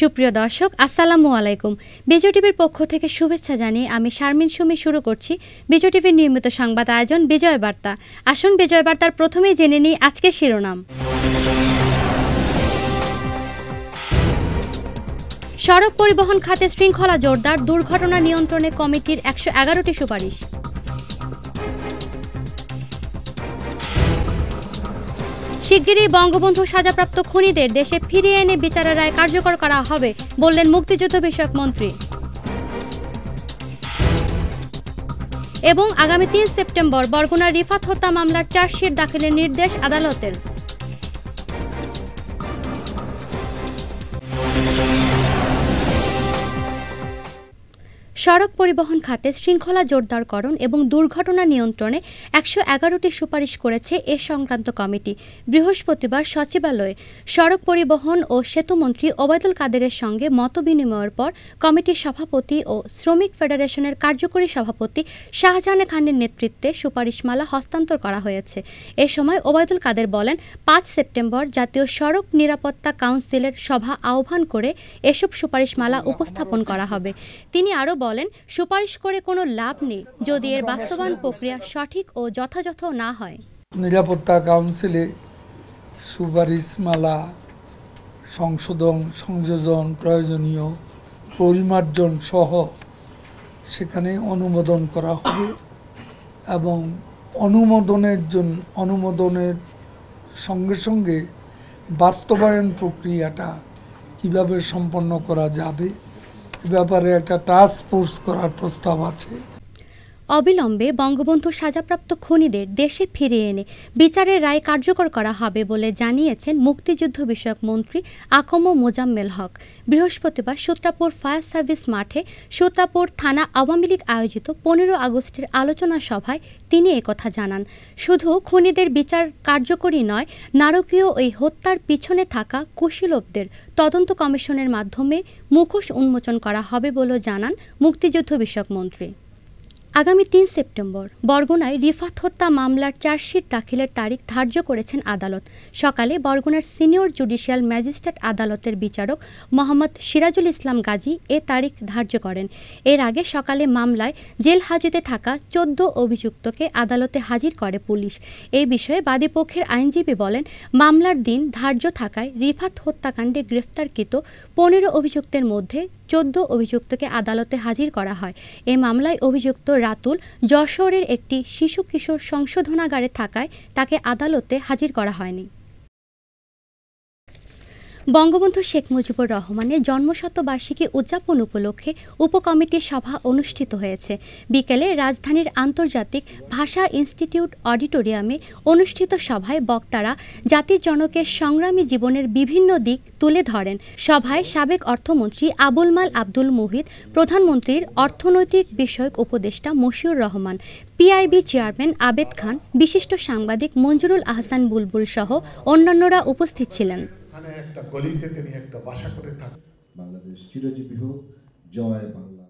সুপ্রিয় দর্শক আসসালামু আলাইকুম বিজয় টিভির পক্ষ থেকে শুভেচ্ছা জানিয়ে আমি শারমিন সুমি শুরু করছি বিজয় টিভির নিয়মিত সংবাদ আয়োজন বিজয় বার্তা আসুন বিজয় বার্তার প্রথমেই জেনে নিই আজকের শিরোনাম সড়ক পরিবহন খাতে শৃঙ্খলা জোরদার দুর্ঘটনা নিয়ন্ত্রণে কমিটির একশো এগারোটি সুপারিশ শিগগিরই বঙ্গবন্ধু সাজাপ্রাপ্ত খুনিদের দেশে ফিরিয়ে এনে বিচারের রায় কার্যকর করা হবে বললেন মুক্তিযুদ্ধ বিষয়ক মন্ত্রী এবং আগামী তিন সেপ্টেম্বর বরগুনার রিফাত হত্যা মামলার চার্জশিট দাখিলের নির্দেশ আদালতের সড়ক পরিবহন খাতে শৃঙ্খলা জোরদারকরণ এবং দুর্ঘটনা নিয়ন্ত্রণে একশো এগারোটি সুপারিশ করেছে এ সংক্রান্ত কমিটি বৃহস্পতিবার সচিবালয়ে সড়ক পরিবহন ও সেতুমন্ত্রী ওবায়দুল কাদেরের সঙ্গে মত বিনিময়ের পর কমিটির সভাপতি ও শ্রমিক ফেডারেশনের কার্যকরী সভাপতি শাহজাহান খানের নেতৃত্বে সুপারিশমালা হস্তান্তর করা হয়েছে এ সময় ওবায়দুল কাদের বলেন পাঁচ সেপ্টেম্বর জাতীয় সড়ক নিরাপত্তা কাউন্সিলের সভা আহ্বান করে এসব সুপারিশমালা উপস্থাপন করা হবে তিনি আরও বলেন বলেন সুপারিশ করে কোনো লাভ নেই যদি এর বাস্তবায়ন প্রক্রিয়া সঠিক ও যথাযথ না হয় নিরাপত্তা কাউন্সিলে সুপারিশমালা সংশোধন সংযোজন প্রয়োজনীয় পরিমার্জন সহ সেখানে অনুমোদন করা হবে এবং অনুমোদনের জন্য অনুমোদনের সঙ্গে সঙ্গে বাস্তবায়ন প্রক্রিয়াটা কিভাবে সম্পন্ন করা যাবে ব্যাপারে একটা টাস্ক ফোর্স করার প্রস্তাব আছে অবিলম্বে বঙ্গবন্ধু সাজাপ্রাপ্ত খুনিদের দেশে ফিরিয়ে এনে বিচারের রায় কার্যকর করা হবে বলে জানিয়েছেন মুক্তিযুদ্ধ বিষয়ক মন্ত্রী আকম মোজাম্মেল হক বৃহস্পতিবার সুতরাপুর ফায়ার সার্ভিস মাঠে সুতাপুর থানা আওয়ামী লীগ আয়োজিত পনেরো আগস্টের আলোচনা সভায় তিনি একথা জানান শুধু খুনিদের বিচার কার্যকরী নয় নারকীয় এই হত্যার পিছনে থাকা কুশীলবদের তদন্ত কমিশনের মাধ্যমে মুখোশ উন্মোচন করা হবে বলেও জানান মুক্তিযুদ্ধ বিষয়ক মন্ত্রী আগামী তিন সেপ্টেম্বর বরগুনায় রিফাত হত্যা মামলার চার্জশিট দাখিলের তারিখ ধার্য করেছেন আদালত সকালে বরগুনার সিনিয়র জুডিশিয়াল ম্যাজিস্ট্রেট আদালতের বিচারক মোহাম্মদ সিরাজুল ইসলাম গাজী এ তারিখ ধার্য করেন এর আগে সকালে মামলায় জেল হাজতে থাকা চোদ্দ অভিযুক্তকে আদালতে হাজির করে পুলিশ এই বিষয়ে বাদীপক্ষের আইনজীবী বলেন মামলার দিন ধার্য থাকায় রিফাত হত্যাকাণ্ডে গ্রেফতারকৃত পনেরো অভিযুক্তের মধ্যে চোদ্দ অভিযুক্তকে আদালতে হাজির করা হয় এ মামলায় অভিযুক্ত রাতুল যশোরের একটি শিশু কিশোর সংশোধনাগারে থাকায় তাকে আদালতে হাজির করা হয়নি বঙ্গবন্ধু শেখ মুজিবুর রহমানের জন্মশতবার্ষিকী উদযাপন উপলক্ষে উপকমিটির সভা অনুষ্ঠিত হয়েছে বিকেলে রাজধানীর আন্তর্জাতিক ভাষা ইনস্টিটিউট অডিটোরিয়ামে অনুষ্ঠিত সভায় বক্তারা জাতির জনকের সংগ্রামী জীবনের বিভিন্ন দিক তুলে ধরেন সভায় সাবেক অর্থমন্ত্রী আবুল মাল আব্দুল মুহিত প্রধানমন্ত্রীর অর্থনৈতিক বিষয়ক উপদেষ্টা মশিউর রহমান পিআইবি চেয়ারম্যান আবেদ খান বিশিষ্ট সাংবাদিক মঞ্জুরুল আহসান বুলবুল সহ অন্যান্যরা উপস্থিত ছিলেন এখানে একটা গলিতে তিনি একটা বাসা করে থাকেন বাংলাদেশ চিরজীবী হোক জয় বাংলা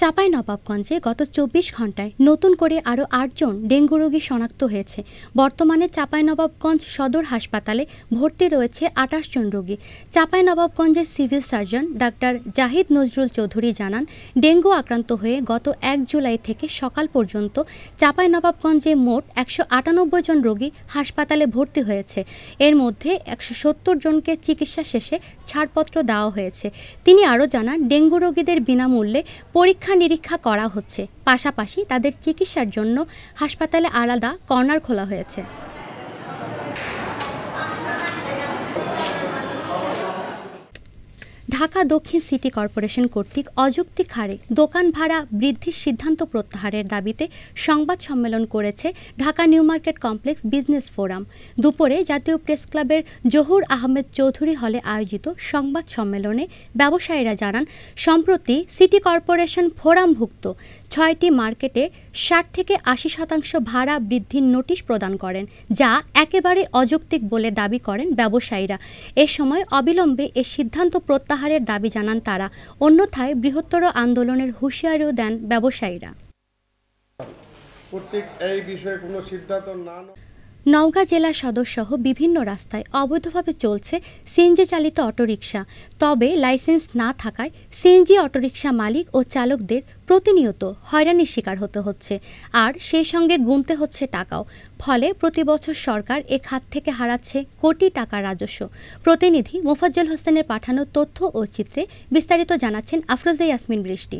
চাপাই নবাবগঞ্জে গত চব্বিশ ঘন্টায় নতুন করে আরও আটজন ডেঙ্গু রোগী শনাক্ত হয়েছে বর্তমানে চাপাই নবাবগঞ্জ সদর হাসপাতালে ভর্তি রয়েছে আঠাশ জন রোগী চাপাই নবাবগঞ্জের civil surgeon doctor Zahid Nazrul Chowdhury জানান ডেঙ্গু আক্রান্ত হয়ে গত এক জুলাই থেকে সকাল পর্যন্ত চাপাই নবাবগঞ্জে মোট একশো আটানব্বই জন রোগী হাসপাতালে ভর্তি হয়েছে এর মধ্যে একশো সত্তর জনকে চিকিৎসা শেষে ছাড়পত্র দেওয়া হয়েছে তিনি আরও জানান ডেঙ্গু রোগীদের বিনামূল্যে পরীক্ষা নিরীক্ষা করা হচ্ছে পাশাপাশি তাদের চিকিৎসার জন্য হাসপাতালে আলাদা কর্নার খোলা হয়েছে ঢাকা দক্ষিণ সিটি কর্পোরেশন কর্তৃক অযৌক্তিক হারে দোকান ভাড়া বৃদ্ধির সিদ্ধান্ত প্রত্যাহারের দাবিতে সংবাদ সম্মেলন করেছে Dhaka new market complex business forum দুপুরে জাতীয় প্রেস ক্লাবের জহুর আহমেদ চৌধুরী হলে আয়োজিত সংবাদ সম্মেলনে ব্যবসায়ীরা জানান সম্প্রতি সিটি কর্পোরেশন ফোরামভুক্ত ছয়টি মার্কেটে ষাট থেকে আশি শতাংশ ভাড়া বৃদ্ধির নোটিশ প্রদান করেন যা একেবারে অযৌক্তিক বলে দাবি করেন ব্যবসায়ীরা এ সময় অবিলম্বে এ সিদ্ধান্ত প্রত্যাহারের দাবি জানান তারা অন্যথায় বৃহত্তর আন্দোলনের হুঁশিয়ারিও দেন ব্যবসায়ীরা নওগাঁ জেলা সদরসহ বিভিন্ন রাস্তায় অবৈধভাবে চলছে সিএনজি চালিত অটোরিকশা তবে লাইসেন্স না থাকায় সিএনজি অটোরিকশা মালিক ও চালকদের প্রতিনিয়ত হয়রানির শিকার হতে হচ্ছে আর সেই সঙ্গে গুনতে হচ্ছে টাকাও ফলে প্রতি বছর সরকার এ খাত থেকে হারাচ্ছে কোটি টাকা রাজস্ব প্রতিনিধি মোফাজ্জল হোসেনের পাঠানো তথ্য ও চিত্রে বিস্তারিত জানাচ্ছেন আফরোজা ইয়াসমিন বৃষ্টি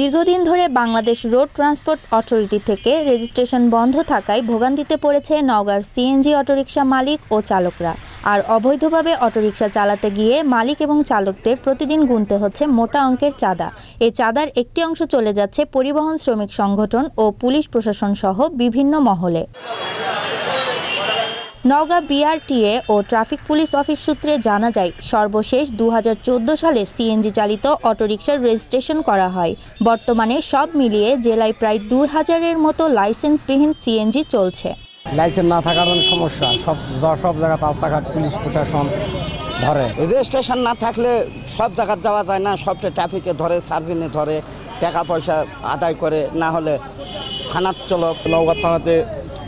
দীর্ঘদিন ধরে বাংলাদেশ রোড ট্রান্সপোর্ট অথরিটি থেকে রেজিস্ট্রেশন বন্ধ থাকায় ভোগান্তিতে পড়েছে নওগাঁর সিএনজি অটোরিকশা মালিক ও চালকরা আর অবৈধভাবে অটোরিকশা চালাতে গিয়ে মালিক এবং চালকদের প্রতিদিন গুনতে হচ্ছে মোটা অঙ্কের চাঁদা এ চাঁদার একটি অংশ চলে যাচ্ছে পরিবহন শ্রমিক সংগঠন ও পুলিশ প্রশাসন সহ বিভিন্ন মহলে নওগাঁ বিআরটিএ ও ট্রাফিক পুলিশ অফিস সূত্রে জানা যায় সর্বশেষ দু সালে সিএনজি চালিত অটোরিকশার রেজিস্ট্রেশন করা হয় বর্তমানে সব মিলিয়ে জেলায় প্রায় দু হাজারের মতো লাইসেন্সবিহীন সিএনজি চলছে লাইসেন্স না থাকার জন্য মানে সমস্যা সব সব জায়গা রাস্তাঘাট পুলিশ প্রশাসন ধরে রেজিস্ট্রেশন না থাকলে সব জায়গায় যাওয়া যায় না সবটা ট্রাফিকে ধরে সার্জিনে ধরে টাকা পয়সা আদায় করে না হলে থানার চলক নওগাঁ থানাতে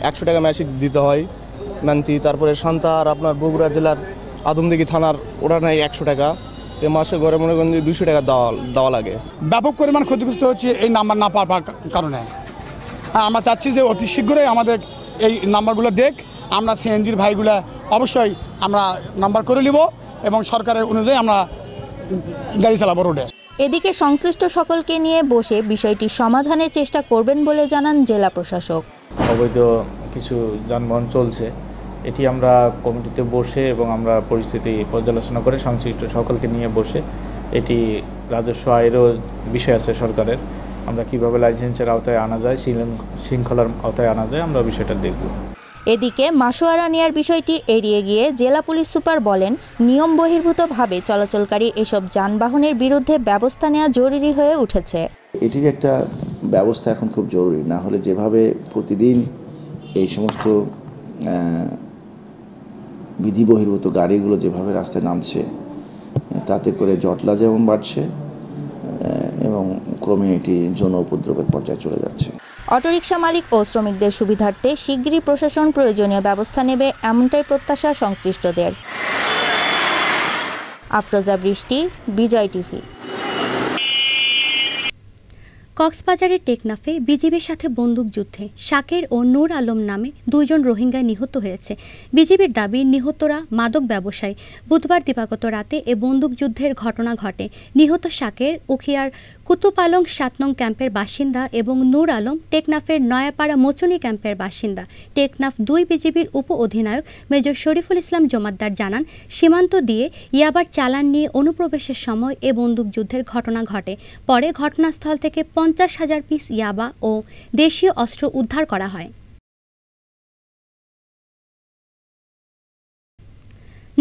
একশো টাকা ম্যাসিক দিতে হয় ম্যান্তি তারপরে সান্তার আপনার বগুড়া জেলার আদমদিঘি থানার ওটা নেয় একশো টাকা এ মাসে ঘরে মনে করেন দুশো টাকা দেওয়া দেওয়া লাগে ব্যাপক পরিমাণ ক্ষতিগ্রস্ত হচ্ছে এই নাম্বার না পাওয়ার কারণে হ্যাঁ আমরা চাচ্ছি যে অতি শীঘ্রই আমাদের এই নাম্বারগুলো দেখ আমরা সিএনজির ভাইগুলা অবশ্যই আমরা নাম্বার করে নিব এবং সরকারের অনুযায়ী আমরা গাড়ি চালাবো রোডে এদিকে সংশ্লিষ্ট সকলকে নিয়ে বসে বিষয়টি সমাধানের চেষ্টা করবেন বলে জানান জেলা প্রশাসক অবৈধ কিছু যানবাহন চলছে এটি আমরা কমিটিতে বসে এবং আমরা পরিস্থিতি পর্যালোচনা করে সংশ্লিষ্ট সকলকে নিয়ে বসে এটি রাজস্ব আয়েরও বিষয় আছে সরকারের আমরা কিভাবে লাইসেন্সের আওতায় আনা যায় শৃঙ্খলার আওতায় আনা যায় আমরা বিষয়টা দেখব এদিকে মাসোয়ারা নেয়ার বিষয়টি এড়িয়ে গিয়ে জেলা পুলিশ সুপার বলেন নিয়ম বহির্ভূতভাবে চলাচলকারী এসব যানবাহনের বিরুদ্ধে ব্যবস্থা নেওয়া জরুরি হয়ে উঠেছে এটির একটা ব্যবস্থা এখন খুব জরুরি না হলে যেভাবে প্রতিদিন এই সমস্ত বিধিবহির্ভূত গাড়িগুলো যেভাবে রাস্তায় নামছে তাতে করে জটলা যেমন বাড়ছে এবং ক্রমে এটি যৌন উপদ্রবের পর্যায়ে চলে যাচ্ছে অটোরিকশা মালিক ও শ্রমিকদের সুবিধার্থে শিগগিরই প্রশাসন প্রয়োজনীয় ব্যবস্থা নেবে এমনটাই প্রত্যাশা সংশ্লিষ্টদের আফরোজা বৃষ্টি বিজয় টিভি কক্সবাজারের টেকনাফে বিজিবির সাথে বন্দুকযুদ্ধে শাকের ও নূর আলম নামে দুইজন রোহিঙ্গা নিহত হয়েছে বিজিবির দাবি নিহতরা মাদক ব্যবসায়ী বুধবার দিবাগত রাতে এ বন্দুকযুদ্ধের ঘটনা ঘটে নিহত শাকের উখিয়ার কুতুপালং সাত নং ক্যাম্পের বাসিন্দা এবং নূর আলম টেকনাফের নয়াপাড়া মোচনি ক্যাম্পের বাসিন্দা টেকনাফ দুই বিজেপির উপ অধিনায়ক মেজর শরীফুল ইসলাম জমাদ্দার জানান সীমান্ত দিয়ে ইয়াবার চালান নিয়ে অনুপ্রবেশের সময় এ বন্দুকযুদ্ধের ঘটনা ঘটে পরে ঘটনাস্থল থেকে পঞ্চাশ হাজার পিস ইয়াবা ও দেশীয় অস্ত্র উদ্ধার করা হয়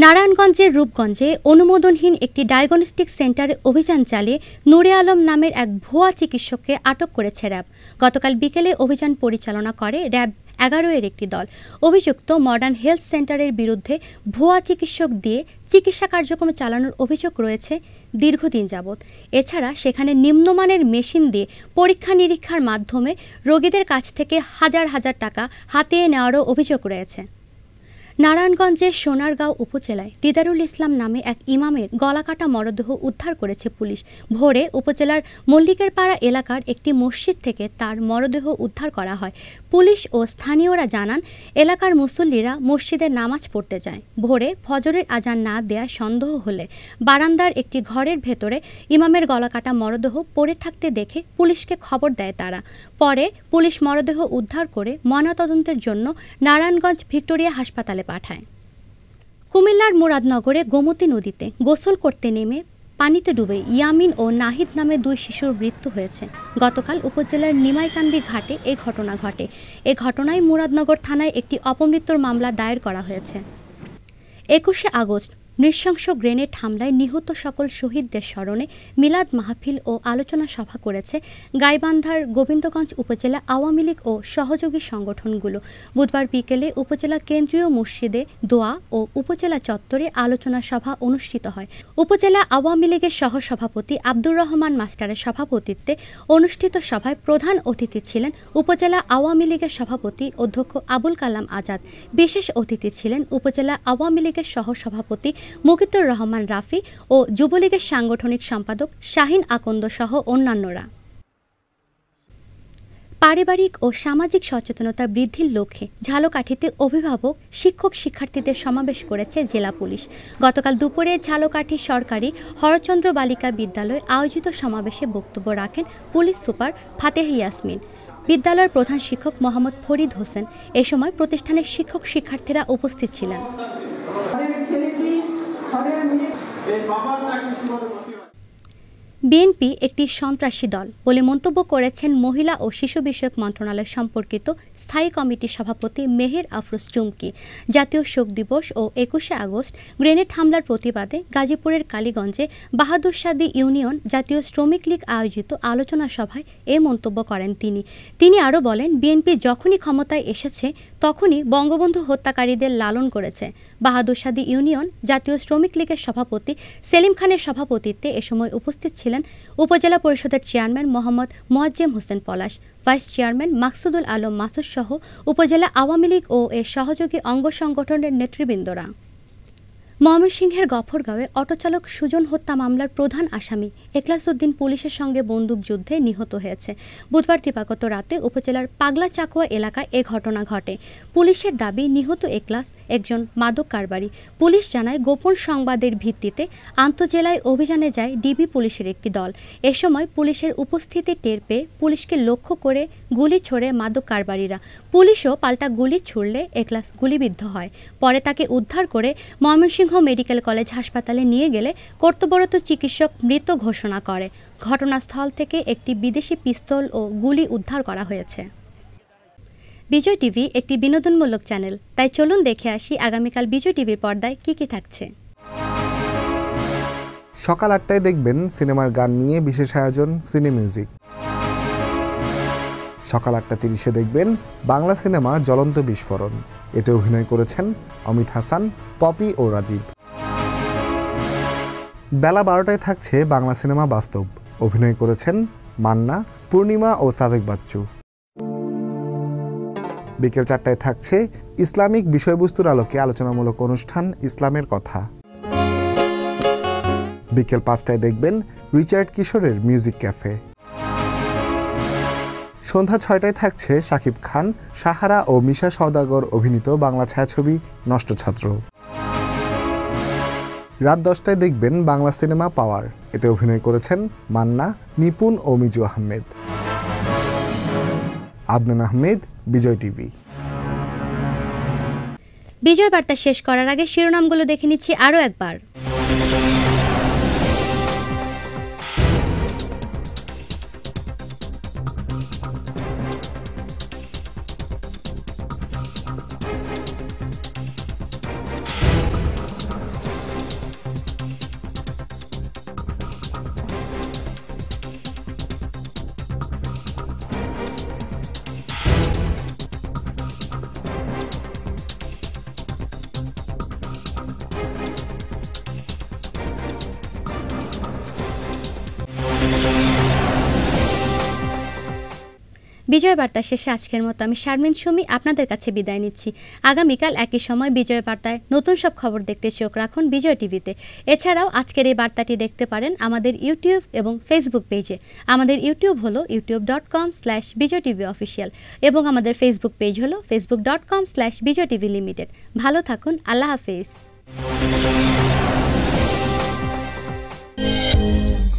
নারায়ণগঞ্জের রূপগঞ্জে অনুমোদনহীন একটি ডায়াগনস্টিক সেন্টারে অভিযান চালিয়ে নুরে আলম নামের এক ভুয়া চিকিৎসককে আটক করেছে র্যাব গতকাল বিকেলে অভিযান পরিচালনা করে র্যাব এগারো এর একটি দল অভিযুক্ত মডার্ন হেলথ সেন্টারের বিরুদ্ধে ভুয়া চিকিৎসক দিয়ে চিকিৎসা কার্যক্রম চালানোর অভিযোগ রয়েছে দীর্ঘদিন যাবৎ এছাড়া সেখানে নিম্নমানের মেশিন দিয়ে পরীক্ষা নিরীক্ষার মাধ্যমে রোগীদের কাছ থেকে হাজার হাজার টাকা হাতিয়ে নেওয়ারও অভিযোগ রয়েছে নারায়ণগঞ্জের সোনারগাঁও উপজেলায় দিদারুল ইসলাম নামে এক ইমামের গলাকাটা মরদেহ উদ্ধার করেছে পুলিশ ভোরে উপজেলার মল্লিকের পাড়া এলাকার একটি মসজিদ থেকে তার মরদেহ উদ্ধার করা হয় পুলিশ ও স্থানীয়রা জানান এলাকার মুসল্লিরা মসজিদে নামাজ পড়তে যায় ভোরে ফজরের আজান না দেয়া সন্দেহ হলে বারান্দার একটি ঘরের ভেতরে ইমামের গলাকাটা মরদেহ পড়ে থাকতে দেখে পুলিশকে খবর দেয় তারা পরে পুলিশ মরদেহ উদ্ধার করে ময়নাতদন্তের জন্য নারায়ণগঞ্জ ভিক্টোরিয়া হাসপাতালে পাঠায় কুমিল্লার মুরাদনগরে গোমতী নদীতে গোসল করতে নেমে পানিতে ডুবে ইয়ামিন ও নাহিদ নামে দুই শিশুর মৃত্যু হয়েছে গতকাল উপজেলার নিমাইকান্দি ঘাটে এ ঘটনা ঘটে এ ঘটনায় মুরাদনগর থানায় একটি অপমৃত্যুর মামলা দায়ের করা হয়েছে একুশে আগস্ট নৃশংস গ্রেনেড হামলায় নিহত সকল শহীদদের স্মরণে মিলাদ মাহফিল ও আলোচনা সভা করেছে গাইবান্ধার গোবিন্দগঞ্জ উপজেলা আওয়ামী লীগ ও সহযোগী সংগঠনগুলো বুধবার বিকেলে উপজেলা কেন্দ্রীয় মসজিদে দোয়া ও উপজেলা চত্বরে আলোচনা সভা অনুষ্ঠিত হয় উপজেলা আওয়ামী লীগের সহসভাপতি আব্দুর রহমান মাস্টারের সভাপতিত্বে অনুষ্ঠিত সভায় প্রধান অতিথি ছিলেন উপজেলা আওয়ামী লীগের সভাপতি অধ্যক্ষ আবুল কালাম আজাদ বিশেষ অতিথি ছিলেন উপজেলা আওয়ামী লীগের সহসভাপতি মুকিতুর রহমান রাফি ও যুবলীগের সাংগঠনিক সম্পাদক শাহিন আকন্দ সহ অন্যান্যরা পারিবারিক ও সামাজিক সচেতনতা বৃদ্ধির লক্ষ্যে ঝালকাঠিতে অভিভাবক শিক্ষক শিক্ষার্থীদের সমাবেশ করেছে জেলা পুলিশ গতকাল দুপুরে ঝালকাঠি সরকারি হরচন্দ্র বালিকা বিদ্যালয়ে আয়োজিত সমাবেশে বক্তব্য রাখেন পুলিশ সুপার ফাতেহ ইয়াসমিন বিদ্যালয়ের প্রধান শিক্ষক মোহাম্মদ ফরিদ হোসেন এ সময় প্রতিষ্ঠানের শিক্ষক শিক্ষার্থীরা উপস্থিত ছিলেন বিএনপি একটি সন্ত্রাসী দল বলে মন্তব্য করেছেন মহিলা ও শিশু বিষয়ক মন্ত্রণালয় সম্পর্কিত স্থায়ী কমিটির সভাপতি মেহের আফরোজ চুমকি জাতীয় শোক দিবস ও একুশে আগস্ট গ্রেনেড হামলার প্রতিবাদে গাজীপুরের কালীগঞ্জে সাদী ইউনিয়ন জাতীয় শ্রমিক লীগ আয়োজিত আলোচনা সভায় এ মন্তব্য করেন তিনি তিনি আরও বলেন বিএনপি যখনই ক্ষমতায় এসেছে তখনই বঙ্গবন্ধু হত্যাকারীদের লালন করেছে বাহাদুরসাদি ইউনিয়ন জাতীয় শ্রমিক লীগের সভাপতি সেলিম খানের সভাপতিত্বে এ সময় উপস্থিত ছিলেন উপজেলা পরিষদের chairman Mohammad Moazzem Hossain Palash vice chairman Maksudul Alam Masud সহ উপজেলা আওয়ামী লীগ ও এর সহযোগী অঙ্গ সংগঠনের নেতৃবৃন্দরা ময়মনসিংহের গফরগাঁওয়ে অটোচালক সুজন হত্যা মামলার প্রধান আসামি উদ্দিন পুলিশের সঙ্গে বন্দুকযুদ্ধে নিহত হয়েছে বুধবার দিবাগত রাতে উপজেলার পাগলা চাকুয়া এলাকায় এ ঘটনা ঘটে পুলিশের দাবি নিহত একলাস একজন মাদক কারবারি পুলিশ জানায় গোপন সংবাদের ভিত্তিতে আন্তজেলায় অভিযানে যায় ডিবি পুলিশের একটি দল এ সময় পুলিশের উপস্থিতি টের পেয়ে পুলিশকে লক্ষ্য করে গুলি ছোড়ে মাদক কারবারিরা পুলিশও পাল্টা গুলি ছুড়লে একলাস গুলিবিদ্ধ হয় পরে তাকে উদ্ধার করে ময়মনসিংহ মেডিকেল কলেজ হাসপাতালে নিয়ে গেলে কর্তব্যরত চিকিৎসক মৃত ঘোষণা করে ঘটনাস্থল থেকে একটি বিদেশি পিস্তল ও গুলি উদ্ধার করা হয়েছে বিজয় টিভি একটি বিনোদনমূলক চ্যানেল তাই চলুন দেখে আসি আগামীকাল বিজয় টিভির পর্দায় কি কি থাকছে সকাল আটটায় দেখবেন সিনেমার গান নিয়ে বিশেষ আয়োজন সিনে মিউজিক সকাল আটটা তিরিশে দেখবেন বাংলা সিনেমা জ্বলন্ত বিস্ফোরণ এতে অভিনয় করেছেন অমিত হাসান পপি ও রাজীব বেলা বারোটায় থাকছে বাংলা সিনেমা বাস্তব অভিনয় করেছেন মান্না পূর্ণিমা ও সাদেক বাচ্চু বিকেল চারটায় থাকছে ইসলামিক বিষয়বস্তুর আলোকে আলোচনামূলক অনুষ্ঠান ইসলামের কথা বিকেল পাঁচটায় দেখবেন রিচার্ড কিশোরের মিউজিক ক্যাফে সন্ধ্যা ছয়টায় থাকছে শাকিব খান সাহারা ও মিশা সওদাগর অভিনীত বাংলা ছায়াছবি নষ্ট ছাত্র রাত দশটায় দেখবেন বাংলা সিনেমা পাওয়ার এতে অভিনয় করেছেন মান্না নিপুণ ও মিজু আহমেদ আদনান আহমেদ বিজয় টিভি বিজয় বার্তা শেষ করার আগে শিরোনামগুলো দেখে নিচ্ছি আরও একবার বিজয় বার্তা শেষে আজকের মতো আমি শারমিন সুমি আপনাদের কাছে বিদায় নিচ্ছি আগামীকাল একই সময় বিজয় বার্তায় নতুন সব খবর দেখতে চোখ রাখুন বিজয় টিভিতে এছাড়াও আজকের এই বার্তাটি দেখতে পারেন আমাদের ইউটিউব এবং ফেসবুক পেজে আমাদের ইউটিউব হলো YouTube dot com slash Bijoy TV official এবং আমাদের ফেসবুক পেজ হলো Facebook dot com slash Bijoy TV limited ভালো থাকুন আল্লাহ হাফেজ